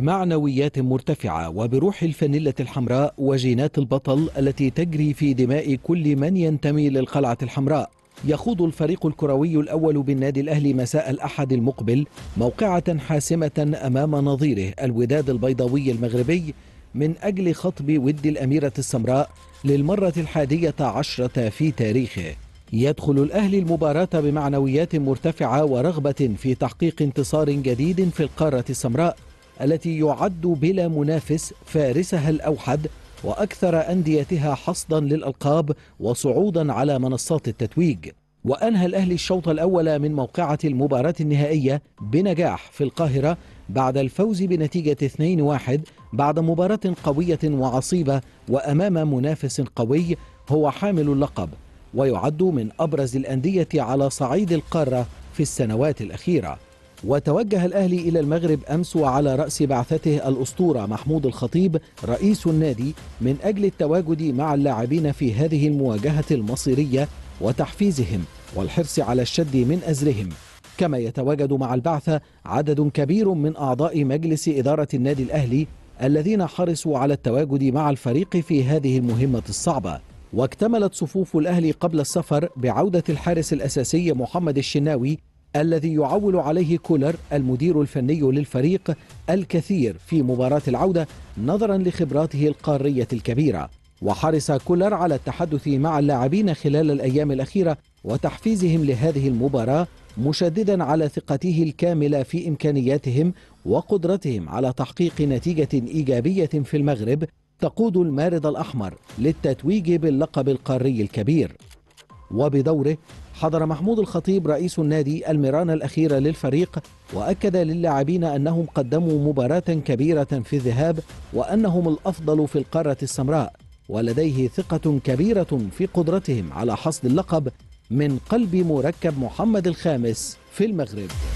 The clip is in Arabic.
بمعنويات مرتفعة وبروح الفانيلة الحمراء وجينات البطل التي تجري في دماء كل من ينتمي للقلعة الحمراء يخوض الفريق الكروي الأول بالنادي الأهلي مساء الأحد المقبل موقعة حاسمة أمام نظيره الوداد البيضاوي المغربي من أجل خطب ود الأميرة السمراء للمرة الحادية عشرة في تاريخه يدخل الأهلي المباراة بمعنويات مرتفعة ورغبة في تحقيق انتصار جديد في القارة السمراء التي يعد بلا منافس فارسها الأوحد وأكثر أنديتها حصدا للألقاب وصعودا على منصات التتويج وأنهى الأهلي الشوط الأول من موقعة المباراة النهائية بنجاح في القاهرة بعد الفوز بنتيجة 2-1 بعد مباراة قوية وعصيبة وأمام منافس قوي هو حامل اللقب ويعد من أبرز الأندية على صعيد القارة في السنوات الأخيرة وتوجه الأهلي إلى المغرب أمس وعلى رأس بعثته الأسطورة محمود الخطيب رئيس النادي من أجل التواجد مع اللاعبين في هذه المواجهة المصيرية وتحفيزهم والحرص على الشد من أزرهم كما يتواجد مع البعثة عدد كبير من أعضاء مجلس إدارة النادي الأهلي الذين حرصوا على التواجد مع الفريق في هذه المهمة الصعبة واكتملت صفوف الأهلي قبل السفر بعودة الحارس الأساسي محمد الشناوي الذي يعول عليه كولر المدير الفني للفريق الكثير في مباراة العودة نظرا لخبراته القارية الكبيرة وحرص كولر على التحدث مع اللاعبين خلال الأيام الأخيرة وتحفيزهم لهذه المباراة مشددا على ثقته الكاملة في إمكانياتهم وقدرتهم على تحقيق نتيجة إيجابية في المغرب تقود المارد الأحمر للتتويج باللقب القاري الكبير وبدوره حضر محمود الخطيب رئيس النادي المران الأخيرة للفريق وأكد للاعبين أنهم قدموا مباراة كبيرة في الذهاب وأنهم الأفضل في القارة السمراء ولديه ثقة كبيرة في قدرتهم على حصد اللقب من قلب مركب محمد الخامس في المغرب